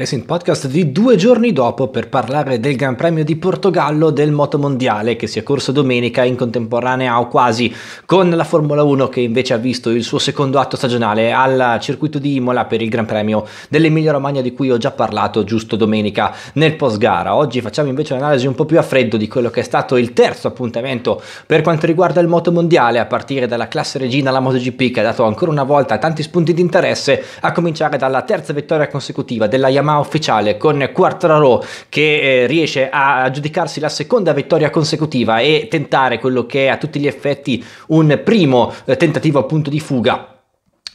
Racing Podcast di due giorni dopo per parlare del Gran Premio di Portogallo del Motomondiale che si è corso domenica in contemporanea o quasi con la Formula 1 che invece ha visto il suo secondo atto stagionale al circuito di Imola per il Gran Premio dell'Emilia Romagna di cui ho già parlato giusto domenica nel post gara. Oggi facciamo invece un'analisi un po' più a freddo di quello che è stato il terzo appuntamento per quanto riguarda il Motomondiale a partire dalla classe regina alla MotoGP che ha dato ancora una volta tanti spunti di interesse a cominciare dalla terza vittoria consecutiva della Yamaha forma ufficiale con Quartararo che eh, riesce a aggiudicarsi la seconda vittoria consecutiva e tentare quello che è a tutti gli effetti un primo eh, tentativo appunto di fuga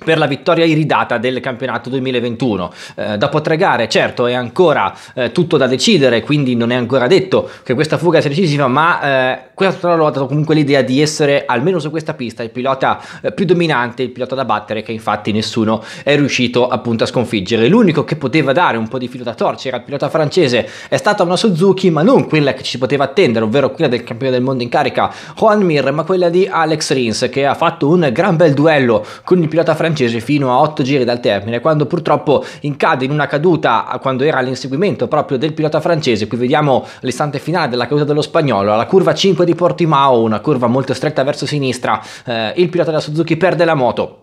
per la vittoria iridata del campionato 2021. Eh, dopo tre gare, certo, è ancora eh, tutto da decidere, quindi non è ancora detto che questa fuga sia decisiva, ma eh, questo ha dato comunque l'idea di essere almeno su questa pista il pilota eh, più dominante, il pilota da battere che infatti nessuno è riuscito appunto a sconfiggere. L'unico che poteva dare un po' di filo da torcere era il pilota francese, è stata una Suzuki ma non quella che ci poteva attendere, ovvero quella del campione del mondo in carica Juan Mir, ma quella di Alex Rins che ha fatto un gran bel duello con il pilota francese fino a 8 giri dal termine, quando purtroppo incade in una caduta eh, quando era all'inseguimento proprio del pilota francese. Qui vediamo l'istante finale della caduta dello spagnolo alla curva 5 di Portimao, una curva molto stretta verso sinistra, eh, il pilota della Suzuki perde la moto,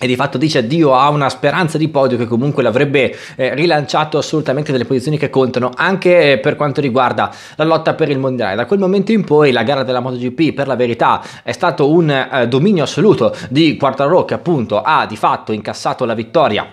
e di fatto dice addio a una speranza di podio che comunque l'avrebbe eh, rilanciato assolutamente delle posizioni che contano anche per quanto riguarda la lotta per il mondiale da quel momento in poi la gara della MotoGP per la verità è stato un eh, dominio assoluto di Quartararo che appunto ha di fatto incassato la vittoria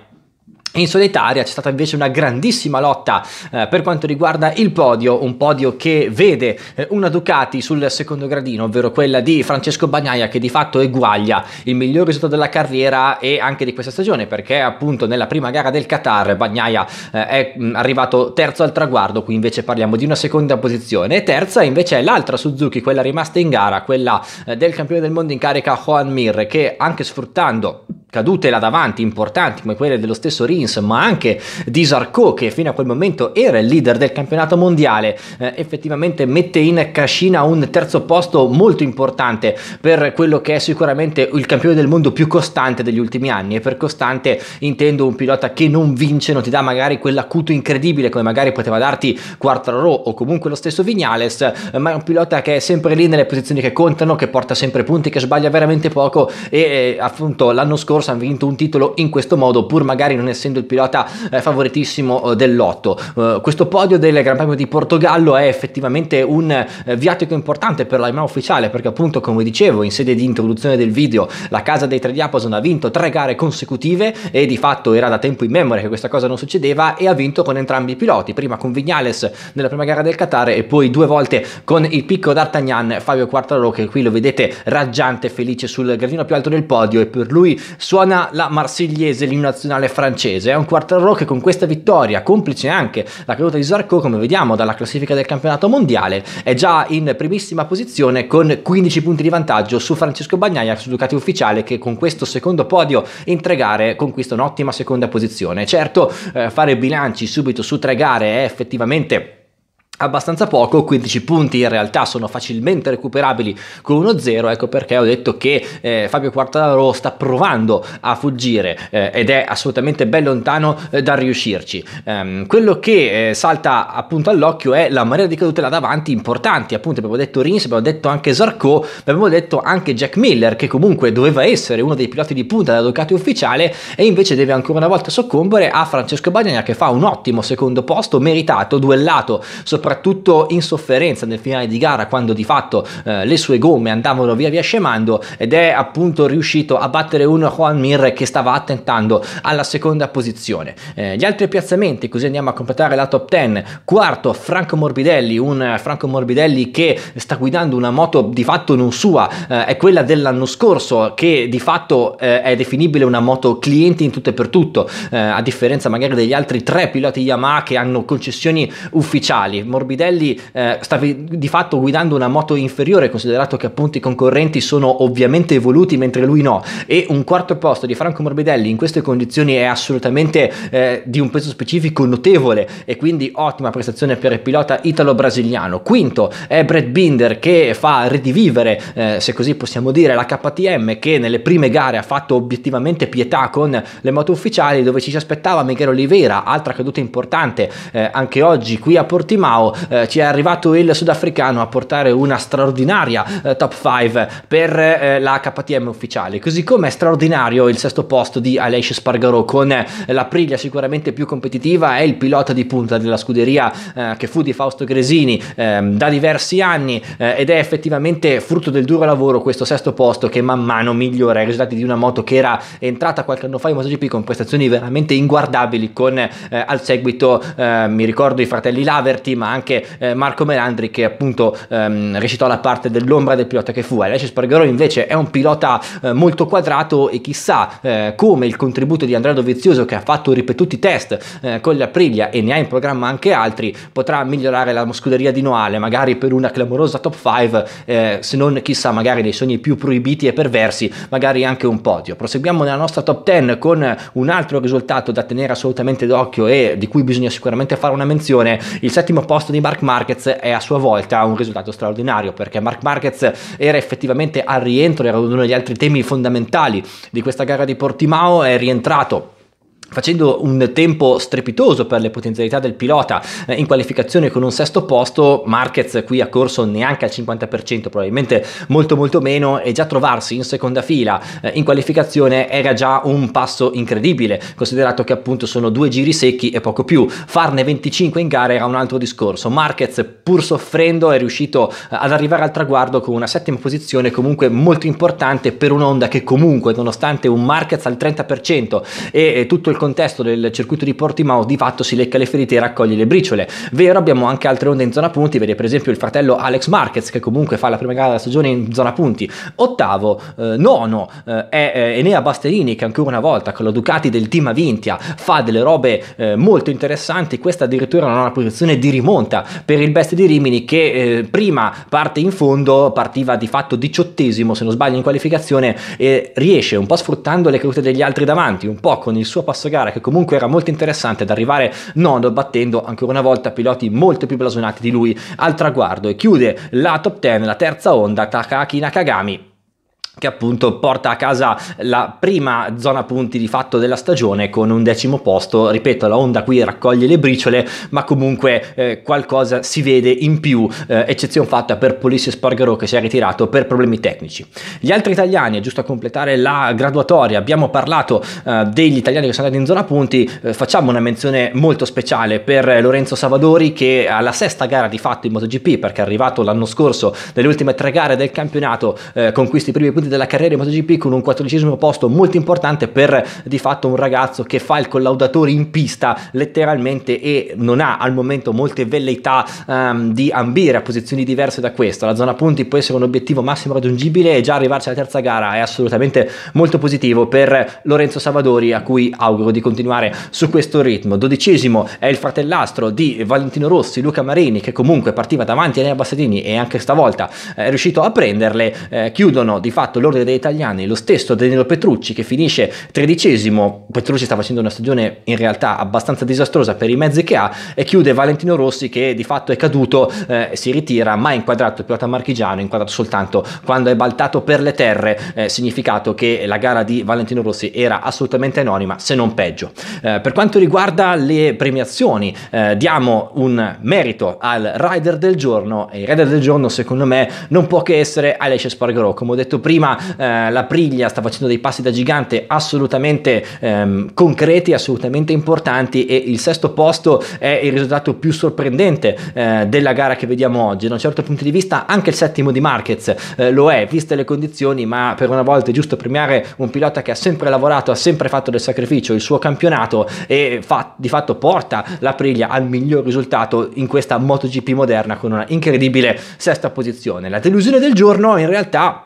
in solitaria c'è stata invece una grandissima lotta eh, per quanto riguarda il podio, un podio che vede eh, una Ducati sul secondo gradino, ovvero quella di Francesco Bagnaia che di fatto eguaglia il miglior risultato della carriera e anche di questa stagione, perché appunto nella prima gara del Qatar Bagnaia eh, è mm, arrivato terzo al traguardo, qui invece parliamo di una seconda posizione, e terza invece è l'altra Suzuki, quella rimasta in gara, quella eh, del campione del mondo in carica Juan Mir, che anche sfruttando cadute là davanti importanti come quelle dello stesso Rins, ma anche di Sarko che fino a quel momento era il leader del campionato mondiale, eh, effettivamente mette in cascina un terzo posto molto importante per quello che è sicuramente il campione del mondo più costante degli ultimi anni e per costante intendo un pilota che non vince, non ti dà magari quell'acuto incredibile come magari poteva darti Quartararo o comunque lo stesso Vignales, eh, ma è un pilota che è sempre lì nelle posizioni che contano, che porta sempre punti, che sbaglia veramente poco e eh, appunto l'anno scorso corsa hanno vinto un titolo in questo modo, pur magari non essendo il pilota eh, favoritissimo eh, del lotto. Uh, questo podio del Gran Premio di Portogallo è effettivamente un uh, viatico importante per l'AIMA ufficiale, perché appunto, come dicevo, in sede di introduzione del video, la casa dei tre diapason ha vinto tre gare consecutive e di fatto era da tempo in memoria che questa cosa non succedeva e ha vinto con entrambi i piloti, prima con Vignales nella prima gara del Qatar e poi due volte con il picco d'Artagnan Fabio Quartararo che qui lo vedete raggiante, felice sul gradino più alto del podio e per lui suona la marsigliese, l'inno nazionale francese. È un quarterro che con questa vittoria, complice anche la caduta di Zarco, come vediamo dalla classifica del campionato mondiale, è già in primissima posizione con 15 punti di vantaggio su Francesco Bagnaia, su Ducati Ufficiale, che con questo secondo podio in tre gare conquista un'ottima seconda posizione. Certo, eh, fare bilanci subito su tre gare è effettivamente abbastanza poco, 15 punti in realtà sono facilmente recuperabili con uno 0, ecco perché ho detto che eh, Fabio Quartararo sta provando a fuggire eh, ed è assolutamente ben lontano eh, dal riuscirci. Ehm, quello che eh, salta appunto all'occhio è la marea di cadute là davanti importanti, appunto abbiamo detto Rins, abbiamo detto anche Zarco, abbiamo detto anche Jack Miller che comunque doveva essere uno dei piloti di punta della Ducati ufficiale e invece deve ancora una volta soccombere a Francesco Bagna che fa un ottimo secondo posto meritato, duellato soprattutto soprattutto in sofferenza nel finale di gara quando di fatto eh, le sue gomme andavano via via scemando ed è appunto riuscito a battere un Juan Mir che stava attentando alla seconda posizione. Eh, gli altri piazzamenti, così andiamo a completare la top 10, quarto Franco Morbidelli, un Franco Morbidelli che sta guidando una moto di fatto non sua, eh, è quella dell'anno scorso che di fatto eh, è definibile una moto cliente in tutto e per tutto, eh, a differenza magari degli altri tre piloti Yamaha che hanno concessioni ufficiali. Morbidelli eh, stavi di fatto guidando una moto inferiore, considerato che appunto i concorrenti sono ovviamente evoluti mentre lui no, e un quarto posto di Franco Morbidelli in queste condizioni è assolutamente eh, di un peso specifico notevole e quindi ottima prestazione per il pilota italo-brasiliano. Quinto è Brad Binder che fa redivivere, eh, se così possiamo dire, la KTM che nelle prime gare ha fatto obiettivamente pietà con le moto ufficiali dove ci si aspettava Miguel Oliveira, altra caduta importante eh, anche oggi qui a Portimao, eh, ci è arrivato il sudafricano a portare una straordinaria eh, top 5 per eh, la KTM ufficiale. Così come è straordinario il sesto posto di Aleix Spargarò con eh, la priglia sicuramente più competitiva, è il pilota di punta della scuderia eh, che fu di Fausto Gresini ehm, da diversi anni eh, ed è effettivamente frutto del duro lavoro questo sesto posto che man mano migliora i risultati di una moto che era entrata qualche anno fa in MotoGP con prestazioni veramente inguardabili con al seguito mi ricordo i fratelli Laverty ma anche eh, Marco Melandri che appunto ehm, recitò la parte dell'ombra del pilota che fu. Alessio Spargarò invece è un pilota eh, molto quadrato e chissà eh, come il contributo di Andrea Dovizioso che ha fatto ripetuti test eh, con la Aprilia e ne ha in programma anche altri potrà migliorare la scuderia di Noale magari per una clamorosa top 5 eh, se non chissà magari dei sogni più proibiti e perversi magari anche un podio. Proseguiamo nella nostra top 10 con un altro risultato da tenere assolutamente d'occhio e di cui bisogna sicuramente fare una menzione il settimo posto posto di Mark Marquez è a sua volta un risultato straordinario perché Mark Marquez era effettivamente al rientro, era uno degli altri temi fondamentali di questa gara di Portimao, è rientrato facendo un tempo strepitoso per le potenzialità del pilota eh, in qualificazione con un sesto posto, Marquez qui ha corso neanche al 50%, probabilmente molto molto meno e già trovarsi in seconda fila eh, in qualificazione era già un passo incredibile, considerato che appunto sono due giri secchi e poco più, farne 25 in gara era un altro discorso. Marquez pur soffrendo è riuscito eh, ad arrivare al traguardo con una settima posizione comunque molto importante per un'onda che comunque nonostante un Marquez al 30% e eh, tutto il contesto del circuito di Portimao di fatto si lecca le ferite e raccoglie le briciole. Vero, abbiamo anche altre onde in zona punti, vedi per esempio il fratello Alex Marquez che comunque fa la prima gara della stagione in zona punti. Ottavo, eh, nono eh, è eh, Enea Basterini che ancora una volta con la Ducati del team Avintia fa delle robe eh, molto interessanti, questa addirittura non ha una posizione di rimonta per il best di Rimini che eh, prima parte in fondo, partiva di fatto diciottesimo se non sbaglio in qualificazione e riesce un po' sfruttando le cadute degli altri davanti, un po' con il suo passo gara che comunque era molto interessante ad arrivare nono battendo ancora una volta piloti molto più blasonati di lui al traguardo e chiude la top 10 la terza onda Takaki Nakagami che appunto porta a casa la prima zona punti di fatto della stagione con un decimo posto. Ripeto, la Honda qui raccoglie le briciole, ma comunque eh, qualcosa si vede in più, eh, eccezione fatta per Polissio Spargaro che si è ritirato per problemi tecnici. Gli altri italiani, giusto a completare la graduatoria, abbiamo parlato eh, degli italiani che sono andati in zona punti, eh, facciamo una menzione molto speciale per Lorenzo Savadori che alla sesta gara di fatto in MotoGP, perché è arrivato l'anno scorso nelle ultime tre gare del campionato eh, conquista i primi punti della carriera in MotoGP con un quattordicesimo posto molto importante per di fatto un ragazzo che fa il collaudatore in pista letteralmente e non ha al momento molte velleità um, di ambire a posizioni diverse da questa. La zona punti può essere un obiettivo massimo raggiungibile e già arrivarci alla terza gara è assolutamente molto positivo per Lorenzo Savadori a cui auguro di continuare su questo ritmo. Dodicesimo è il fratellastro di Valentino Rossi, Luca Marini che comunque partiva davanti a Nea Bassadini e anche stavolta eh, è riuscito a prenderle. Eh, chiudono di fatto fatto l'ordine degli italiani, lo stesso Danilo Petrucci che finisce tredicesimo, Petrucci sta facendo una stagione in realtà abbastanza disastrosa per i mezzi che ha e chiude Valentino Rossi che di fatto è caduto, eh, si ritira, mai inquadrato il pilota marchigiano, inquadrato soltanto quando è baltato per le terre, eh, significato che la gara di Valentino Rossi era assolutamente anonima, se non peggio. Eh, per quanto riguarda le premiazioni, eh, diamo un merito al rider del giorno e il rider del giorno secondo me non può che essere Alessia Spargaro, come ho detto prima prima eh, la Priglia sta facendo dei passi da gigante assolutamente ehm, concreti, assolutamente importanti e il sesto posto è il risultato più sorprendente eh, della gara che vediamo oggi. Da un certo punto di vista anche il settimo di Marquez eh, lo è, viste le condizioni, ma per una volta è giusto premiare un pilota che ha sempre lavorato, ha sempre fatto del sacrificio il suo campionato e fa, di fatto porta la Priglia al miglior risultato in questa MotoGP moderna con una incredibile sesta posizione. La delusione del giorno in realtà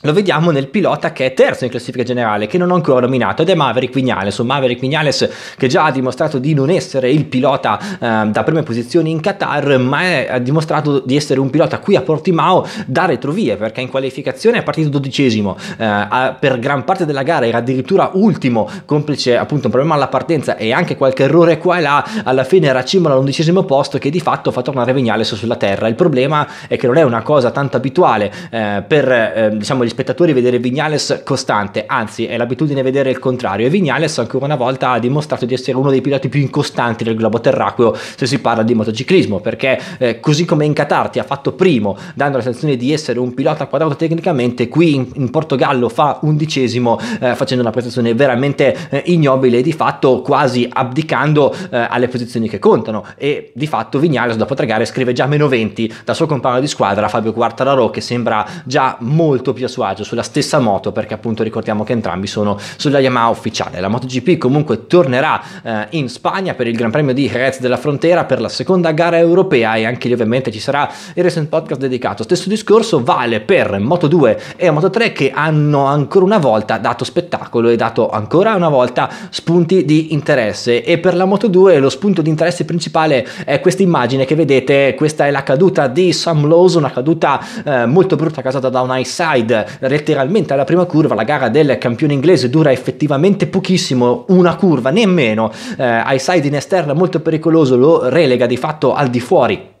lo vediamo nel pilota che è terzo in classifica generale, che non ho ancora nominato, ed è Maverick Vignales, un Maverick Vignales che già ha dimostrato di non essere il pilota eh, da prime posizioni in Qatar, ma è, ha dimostrato di essere un pilota qui a Portimao da retrovie, perché in qualificazione è partito dodicesimo, eh, per gran parte della gara era addirittura ultimo, complice appunto un problema alla partenza e anche qualche errore qua e là, alla fine era cima all'undicesimo posto che di fatto fa tornare Vignales sulla terra. Il problema è che non è una cosa tanto abituale eh, per, ehm, diciamo, piacevole spettatori vedere Vignales costante, anzi è l'abitudine vedere il contrario e Vignales ancora una volta ha dimostrato di essere uno dei piloti più incostanti del globo terracqueo se si parla di motociclismo, perché eh, così come in Qatar ti ha fatto primo dando la sensazione di essere un pilota quadrato tecnicamente, qui in, in Portogallo fa undicesimo eh, facendo una prestazione veramente eh, ignobile di fatto quasi abdicando eh, alle posizioni che contano e di fatto Vignales dopo tre gare scrive già meno 20 dal suo compagno di squadra Fabio Quartararo che sembra già molto più assolutamente suo agio sulla stessa moto perché appunto ricordiamo che entrambi sono sulla Yamaha ufficiale. La MotoGP comunque tornerà eh, in Spagna per il Gran Premio di Jerez della Frontera per la seconda gara europea e anche lì ovviamente ci sarà il recent podcast dedicato. Stesso discorso vale per Moto2 e Moto3 che hanno ancora una volta dato spettacolo e dato ancora una volta spunti di interesse e per la Moto2 lo spunto di interesse principale è questa immagine che vedete, questa è la caduta di Sam Lowe, una caduta eh, molto brutta causata da un high side letteralmente alla prima curva, la gara del campione inglese dura effettivamente pochissimo, una curva nemmeno, eh, ai side in esterna molto pericoloso, lo relega di fatto al di fuori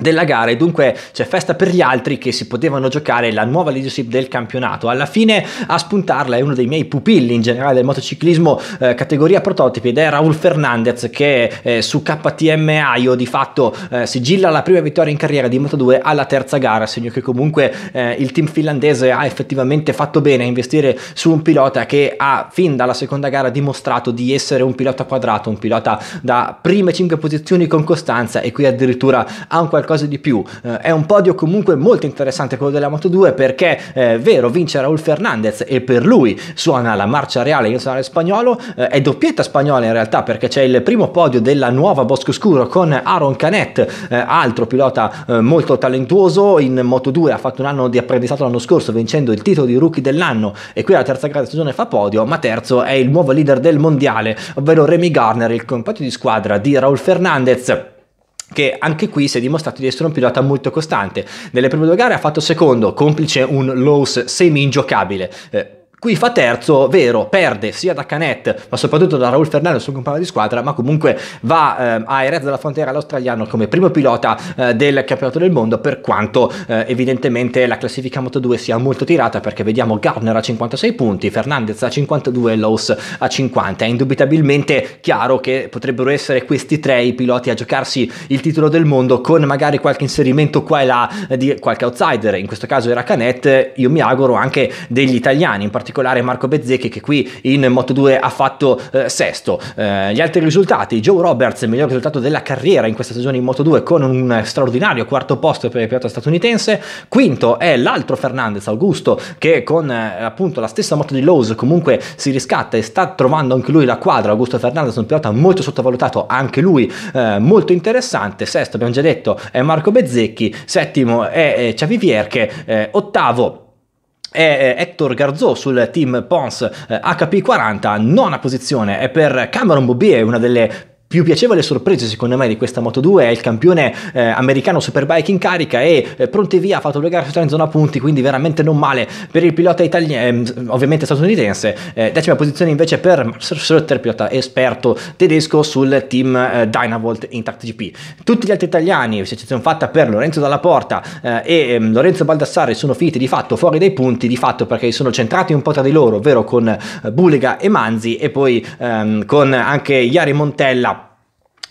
della gara e dunque c'è festa per gli altri che si potevano giocare la nuova leadership del campionato alla fine a spuntarla è uno dei miei pupilli in generale del motociclismo eh, categoria prototipi ed è Raul Fernandez che eh, su KTM Aio di fatto eh, sigilla la prima vittoria in carriera di Moto2 alla terza gara segno che comunque eh, il team finlandese ha effettivamente fatto bene a investire su un pilota che ha fin dalla seconda gara dimostrato di essere un pilota quadrato un pilota da prime 5 posizioni con costanza e qui addirittura ha un qualche qualcosa di più. Eh, è un podio comunque molto interessante quello della Moto2 perché eh, è vero, vince Raul Fernandez e per lui suona la marcia reale in nazionale spagnolo, eh, è doppietta spagnola in realtà perché c'è il primo podio della nuova Bosco Scuro con Aaron Canet, eh, altro pilota eh, molto talentuoso in Moto2, ha fatto un anno di apprendistato l'anno scorso vincendo il titolo di rookie dell'anno e qui alla terza grande stagione fa podio, ma terzo è il nuovo leader del mondiale, ovvero Remy Garner, il compagno di squadra di Raul Fernandez che anche qui si è dimostrato di essere un pilota molto costante. Nelle prime due gare ha fatto secondo, complice un Lowe's semi ingiocabile. Eh, Qui fa terzo, vero, perde sia da Canet, ma soprattutto da Raul Fernando, suo compagno di squadra, ma comunque va ehm, a Erez della Frontiera l'australiano come primo pilota eh, del campionato del mondo, per quanto eh, evidentemente la classifica Moto2 sia molto tirata, perché vediamo Gardner a 56 punti, Fernandez a 52 e Lowe's a 50. È indubitabilmente chiaro che potrebbero essere questi tre i piloti a giocarsi il titolo del mondo con magari qualche inserimento qua e là eh, di qualche outsider, in questo caso era Canet, io mi auguro anche degli italiani, in particolare particolare Marco Bezzecchi che qui in Moto2 ha fatto eh, sesto. Eh, gli altri risultati, Joe Roberts, il miglior risultato della carriera in questa stagione in Moto2 con un eh, straordinario quarto posto per il pilota statunitense, quinto è l'altro Fernandez, Augusto, che con eh, appunto la stessa moto di Lowe's comunque si riscatta e sta trovando anche lui la quadra, Augusto Fernandez, un pilota molto sottovalutato, anche lui eh, molto interessante, sesto abbiamo già detto è Marco Bezzecchi, settimo è eh, Xavi Vierche, eh, ottavo è eh, Hector Garzò sul team Pons HP40 eh, nona posizione è per Cameron Bobier una delle più piacevole sorpresa secondo me di questa Moto 2 è il campione eh, americano Superbike in carica e eh, pronte via ha fatto due gare in zona punti quindi veramente non male per il pilota italiano eh, ovviamente statunitense eh, decima posizione invece per Max Schroeter pilota esperto tedesco sul team eh, Dynavolt Intact GP tutti gli altri italiani eccezione fatta per Lorenzo Dalla Porta eh, e ehm, Lorenzo Baldassare sono finiti di fatto fuori dai punti di fatto perché sono centrati un po' tra di loro ovvero con eh, Bulega e Manzi e poi ehm, con anche Iari Montella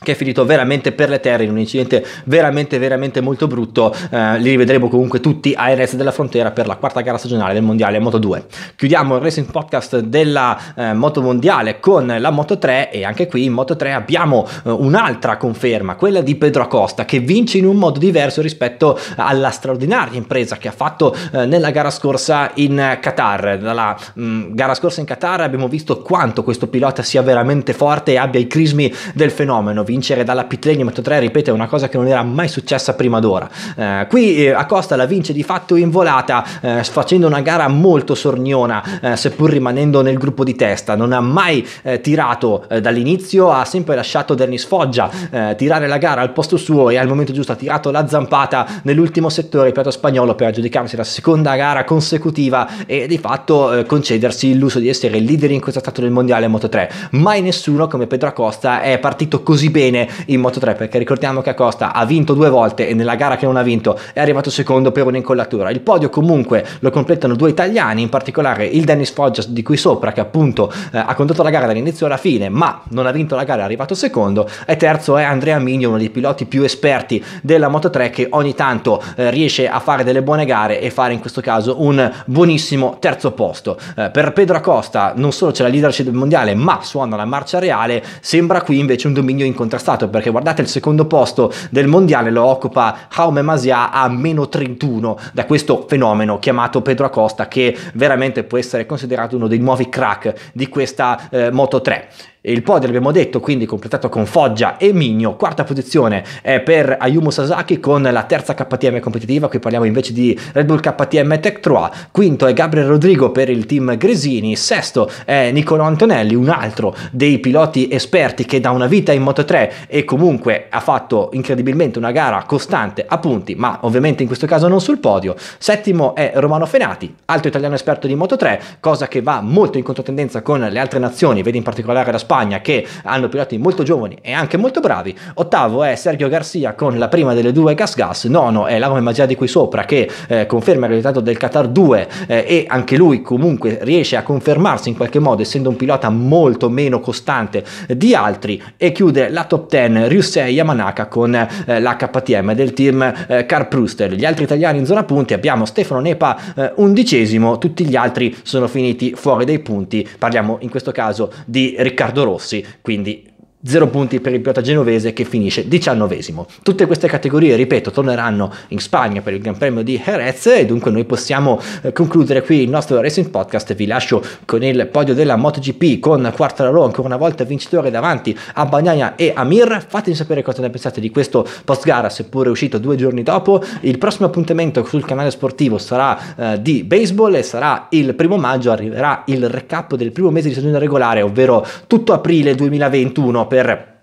che è finito veramente per le terre in un incidente veramente veramente molto brutto. Eh, li rivedremo comunque tutti ai resti della Frontiera per la quarta gara stagionale del Mondiale Moto 2. Chiudiamo il Racing Podcast della eh, Moto Mondiale con la Moto 3 e anche qui in Moto 3 abbiamo eh, un'altra conferma, quella di Pedro Acosta che vince in un modo diverso rispetto alla straordinaria impresa che ha fatto eh, nella gara scorsa in Qatar. Dalla mh, mm, gara scorsa in Qatar abbiamo visto quanto questo pilota sia veramente forte e abbia i crismi del fenomeno. Vi vincere dalla Pitlane in Moto 3, ripeto, è una cosa che non era mai successa prima d'ora. Eh, qui eh, Acosta la vince di fatto in volata, eh, facendo una gara molto sorniona, eh, seppur rimanendo nel gruppo di testa. Non ha mai eh, tirato eh, dall'inizio, ha sempre lasciato Dennis Foggia tirare la gara al posto suo e al momento giusto ha tirato la zampata nell'ultimo settore per lo spagnolo per aggiudicarsi la seconda gara consecutiva e di fatto concedersi l'uso di essere il leader in questo stato del mondiale Moto 3. Mai nessuno come Pedro Acosta è partito così bene in Moto3 perché ricordiamo che Acosta ha vinto due volte e nella gara che non ha vinto è arrivato secondo per un'incollatura. Il podio comunque lo completano due italiani, in particolare il Dennis Foggias di qui sopra che appunto eh, ha condotto la gara dall'inizio alla fine ma non ha vinto la gara, è arrivato secondo e terzo è Andrea Migno, uno dei piloti più esperti della Moto3 che ogni tanto eh, riesce a fare delle buone gare e fare in questo caso un buonissimo terzo posto. Eh, per Pedro Acosta non solo c'è la leadership mondiale ma suona la marcia reale, sembra qui invece un dominio incontrollato contrastato perché guardate il secondo posto del mondiale lo occupa Jaume Masia a meno 31 da questo fenomeno chiamato Pedro Acosta che veramente può essere considerato uno dei nuovi crack di questa eh, Moto 3. Il podio l'abbiamo detto, quindi completato con Foggia e Migno. Quarta posizione è per Ayumu Sasaki con la terza KTM competitiva, qui parliamo invece di Red Bull KTM Tech 3. Quinto è Gabriel Rodrigo per il team Gresini. Sesto è Nicolo Antonelli, un altro dei piloti esperti che da una vita in Moto 3 e comunque ha fatto incredibilmente una gara costante a punti, ma ovviamente in questo caso non sul podio. Settimo è Romano Fenati, altro italiano esperto di Moto 3, cosa che va molto in controtendenza con le altre nazioni, vedi in particolare la Spagna Spagna che hanno piloti molto giovani e anche molto bravi. Ottavo è Sergio Garcia con la prima delle due Gas Gas. Nono è Lame Magia di qui sopra che eh, conferma il risultato del Qatar 2 eh, e anche lui comunque riesce a confermarsi in qualche modo essendo un pilota molto meno costante eh, di altri e chiude la top 10 Ryusei Yamanaka con eh, KTM del team eh, Car Pruster. Gli altri italiani in zona punti abbiamo Stefano Nepa eh, undicesimo, tutti gli altri sono finiti fuori dai punti. Parliamo in questo caso di Riccardo Rossi, quindi 0 punti per il pilota genovese che finisce diciannovesimo. Tutte queste categorie, ripeto, torneranno in Spagna per il Gran Premio di Jerez e dunque noi possiamo eh, concludere qui il nostro Racing Podcast. Vi lascio con il podio della MotoGP con Quartararo ancora una volta vincitore davanti a Bagnaia e Amir. Fatemi sapere cosa ne pensate di questo post gara, seppure uscito due giorni dopo. Il prossimo appuntamento sul canale sportivo sarà eh, di baseball e sarà il primo maggio, arriverà il recap del primo mese di stagione regolare, ovvero tutto aprile 2021 per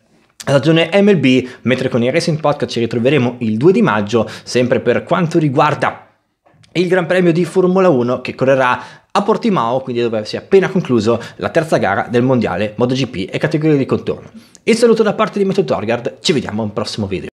Ragione MLB, mentre con il Racing Podcast ci ritroveremo il 2 di maggio, sempre per quanto riguarda il Gran Premio di Formula 1 che correrà a Portimao, quindi dove si è appena concluso la terza gara del Mondiale MotoGP e categoria di contorno. Il saluto da parte di Meto Torgard, ci vediamo a un prossimo video.